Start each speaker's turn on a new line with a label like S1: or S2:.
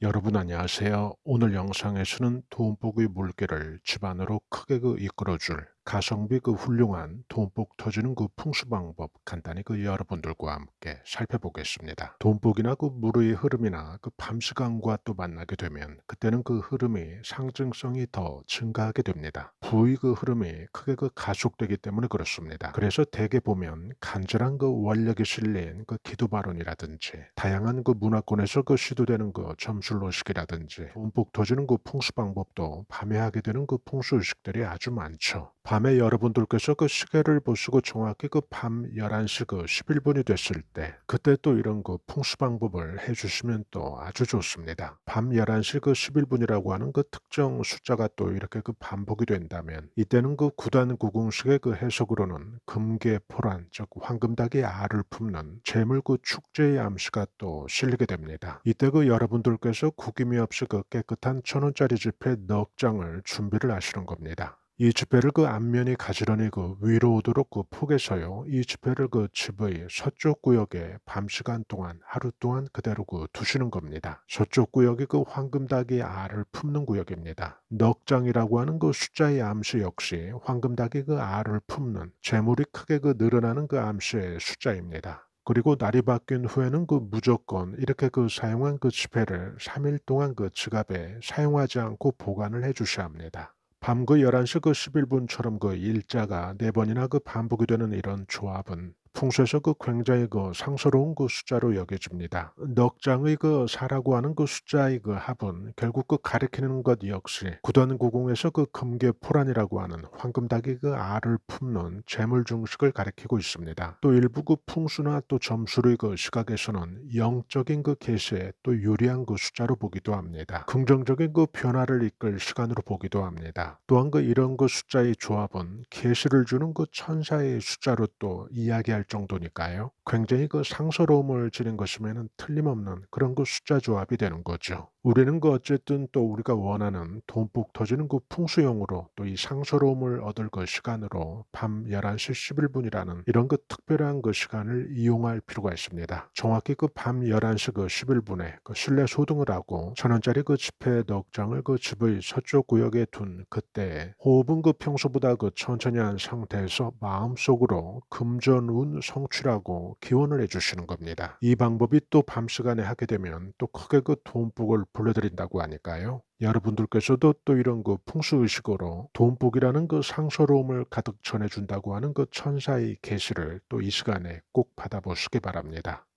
S1: 여러분 안녕하세요. 오늘 영상에서는 돈복의 물결을 집안으로 크게 그 이끌어줄 가성비 그 훌륭한 돈복 터지는 그 풍수 방법 간단히 그 여러분들과 함께 살펴보겠습니다. 돈복이나 그 물의 흐름이나 그밤 시간과 또 만나게 되면 그때는 그 흐름이 상징성이 더 증가하게 됩니다. 부의 그 흐름이 크게 그 가속되기 때문에 그렇습니다. 그래서 대개 보면 간절한 그 원력이 실린 그 기도 발언이라든지 다양한 그 문화권에서 그 시도되는 그 점술로식이라든지 돈복 터지는 그 풍수 방법도 밤에 하게 되는 그 풍수 의식들이 아주 많죠. 밤에 여러분들께서 그 시계를 보시고 정확히 그 밤 11시 그 11분이 그 됐을 때 그때 또 이런 그 풍수 방법을 해주시면 또 아주 좋습니다. 밤 11시 그 11분이라고 하는 그 특정 숫자가 또 이렇게 그 반복이 된다면 이때는 그 구단 구공식의 그 해석으로는 금계 포란 즉 황금닭이 알을 품는 재물구 그 축제의 암시가 또 실리게 됩니다. 이때 그 여러분들께서 구김이 없이 그 깨끗한 천원짜리 지폐 넉 장을 준비를 하시는 겁니다. 이 주배를 그안면이 가지런히 그 위로 오도록 그 포개서요. 이 주배를 그 집의 서쪽 구역에 밤 시간 동안 하루 동안 그대로 그 두시는 겁니다. 서쪽 구역이 그 황금닭이 알을 품는 구역입니다. 넉장이라고 하는 그 숫자의 암시 역시 황금닭이 그 알을 품는 재물이 크게 그 늘어나는 그 암시의 숫자입니다. 그리고 날이 바뀐 후에는 그 무조건 이렇게 그 사용한 그 지폐를 3일 동안 그 지갑에 사용하지 않고 보관을 해 주셔야 합니다. 밤그 11시 그 11분처럼 그, 그 일자가 네 번이나 그 반복이 되는 이런 조합은 풍수에서 그 굉장히 그 상서로운 그 숫자로 여겨집니다. 넉 장의 그 사라고 하는 그 숫자의 그 합은 결국 그 가리키는 것 역시 구단구공에서 그 금괴포란이라고 하는 황금닭이 그 알을 품는 재물 중식을 가리키고 있습니다. 또 일부 그 풍수나 또 점수의 그 시각에서는 영적인 그개수에또 유리한 그 숫자로 보기도 합니다. 긍정적인 그 변화를 이끌 시간으로 보기도 합니다. 또한 그 이런 그 숫자의 조합은 개수를 주는 그 천사의 숫자로 또 이야기할 정도니까요. 굉장히 그 상서로움을 지닌 것이면 틀림없는 그런 그 숫자 조합이 되는 거죠. 우리는 그 어쨌든 또 우리가 원하는 돈뿍 터지는 그풍수형으로또 이 상서로움을 얻을 그 시간으로 밤 11시 11분이라는 이런 그 특별한 그 시간을 이용할 필요가 있습니다. 정확히 그 밤 11시 그 11분에 그, 그 실내 소등을 하고 천원짜리 그 집회 넉장을 그 집의 서쪽 구역에 둔 그때 호흡은 그 평소보다 그 천천히 한 상태에서 마음속으로 금전운 성취라고 기원을 해주시는 겁니다. 이 방법이 또 밤 시간에 하게 되면 또 크게 그 돈북을 불러드린다고 하니까요. 여러분들께서도 또 이런 그 풍수의식으로 돈복이라는 그 상서로움을 가득 전해준다고 하는 그 천사의 계시를 또 이 시간에 꼭 받아보시기 바랍니다.